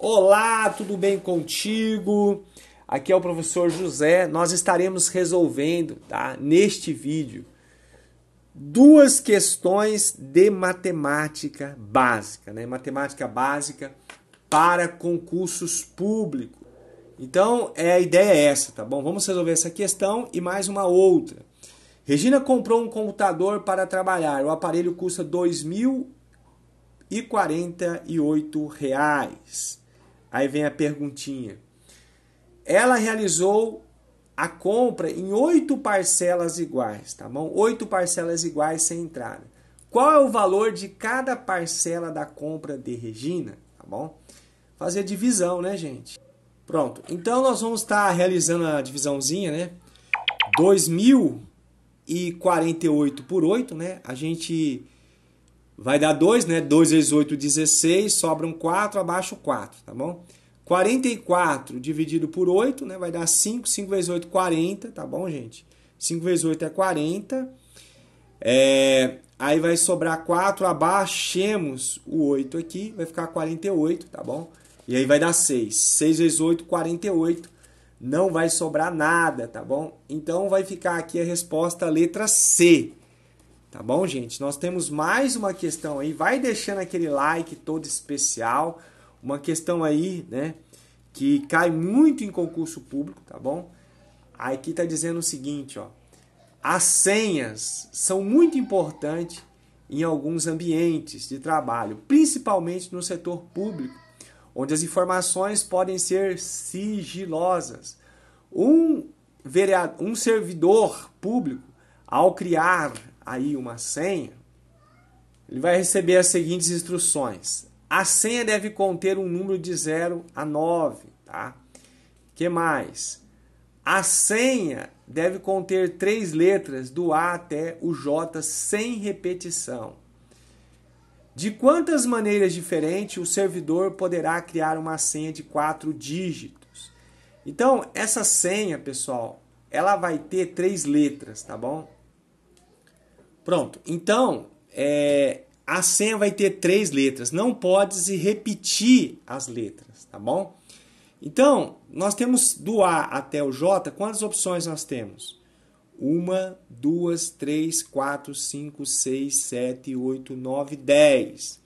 Olá, tudo bem contigo? Aqui é o professor José. Nós estaremos resolvendo, tá, neste vídeo, duas questões de matemática básica, né? Matemática básica para concursos públicos. Então, é a ideia é essa, tá bom? Vamos resolver essa questão e mais uma outra. Regina comprou um computador para trabalhar. O aparelho custa R$ 2.048. Aí vem a perguntinha. Ela realizou a compra em oito parcelas iguais, tá bom? Oito parcelas iguais sem entrada. Qual é o valor de cada parcela da compra de Regina, tá bom? Fazer divisão, né, gente? Pronto. Então nós vamos estar tá realizando a divisãozinha, né? 2048 por 8, né? A gente Vai dar 2, né? 2 vezes 8, 16, sobram 4, abaixo 4, tá bom? 44 dividido por 8, né? Vai dar 5, 5 vezes 8, 40, tá bom, gente? 5 vezes 8 é 40. É, aí vai sobrar 4, abaixemos o 8 aqui, vai ficar 48, tá bom? E aí vai dar 6. 6 vezes 8, 48. Não vai sobrar nada, tá bom? Então vai ficar aqui a resposta letra C. Tá bom, gente? Nós temos mais uma questão aí. Vai deixando aquele like todo especial. Uma questão aí, né? Que cai muito em concurso público, tá bom? Aqui tá dizendo o seguinte, ó. As senhas são muito importantes em alguns ambientes de trabalho, principalmente no setor público, onde as informações podem ser sigilosas. Um, vereador, um servidor público, ao criar aí uma senha, ele vai receber as seguintes instruções. A senha deve conter um número de 0 a 9, tá? Que mais? A senha deve conter três letras do A até o J sem repetição. De quantas maneiras diferentes o servidor poderá criar uma senha de quatro dígitos? Então, essa senha, pessoal, ela vai ter três letras, tá bom? Pronto. Então, é, a senha vai ter três letras. Não pode se repetir as letras, tá bom? Então, nós temos do A até o J, quantas opções nós temos? Uma, duas, três, quatro, cinco, seis, sete, oito, nove, dez.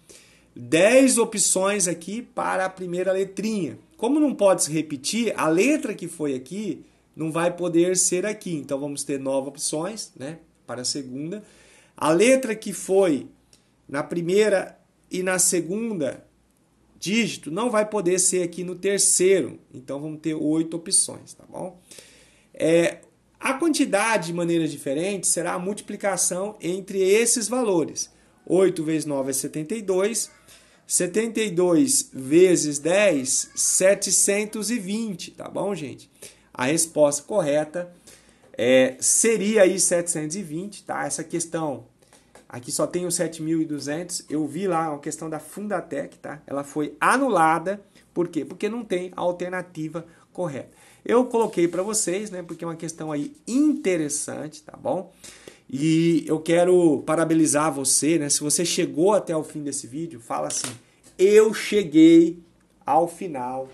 Dez opções aqui para a primeira letrinha. Como não pode se repetir, a letra que foi aqui não vai poder ser aqui. Então, vamos ter nove opções né, para a segunda. A letra que foi na primeira e na segunda dígito não vai poder ser aqui no terceiro. Então vamos ter oito opções, tá bom? É, a quantidade de maneiras diferentes será a multiplicação entre esses valores. 8 vezes 9 é 72. 72 vezes 10, 720, tá bom, gente? A resposta correta é, seria aí 720, tá? Essa questão Aqui só tem os 7.200. Eu vi lá uma questão da Fundatec, tá? Ela foi anulada. Por quê? Porque não tem alternativa correta. Eu coloquei para vocês, né? Porque é uma questão aí interessante, tá bom? E eu quero parabenizar você, né? Se você chegou até o fim desse vídeo, fala assim: "Eu cheguei ao final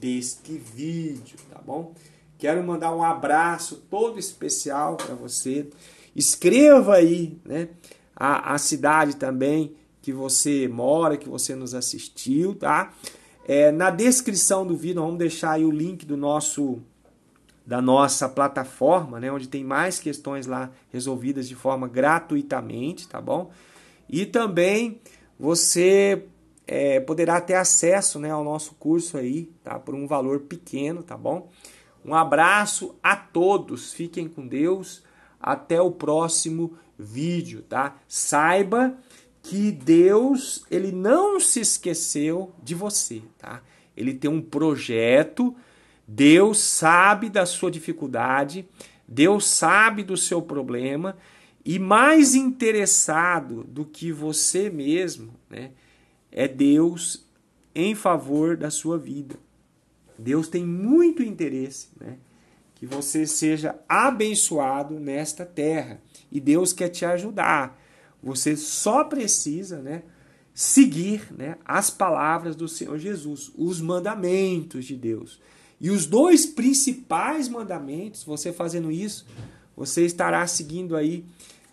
deste vídeo", tá bom? Quero mandar um abraço todo especial para você. Escreva aí né, a, a cidade também que você mora, que você nos assistiu, tá? É, na descrição do vídeo, vamos deixar aí o link do nosso da nossa plataforma, né, onde tem mais questões lá resolvidas de forma gratuitamente, tá bom? E também você é, poderá ter acesso né, ao nosso curso aí, tá? Por um valor pequeno, tá bom? Um abraço a todos, fiquem com Deus. Até o próximo vídeo, tá? Saiba que Deus, ele não se esqueceu de você, tá? Ele tem um projeto, Deus sabe da sua dificuldade, Deus sabe do seu problema e mais interessado do que você mesmo, né? É Deus em favor da sua vida. Deus tem muito interesse né, que você seja abençoado nesta terra. E Deus quer te ajudar. Você só precisa né, seguir né, as palavras do Senhor Jesus, os mandamentos de Deus. E os dois principais mandamentos, você fazendo isso, você estará seguindo aí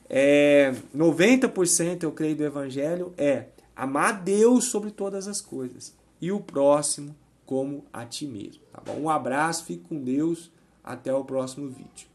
é, 90%, eu creio, do Evangelho é amar Deus sobre todas as coisas e o próximo como a ti mesmo. Tá bom? Um abraço, fique com Deus, até o próximo vídeo.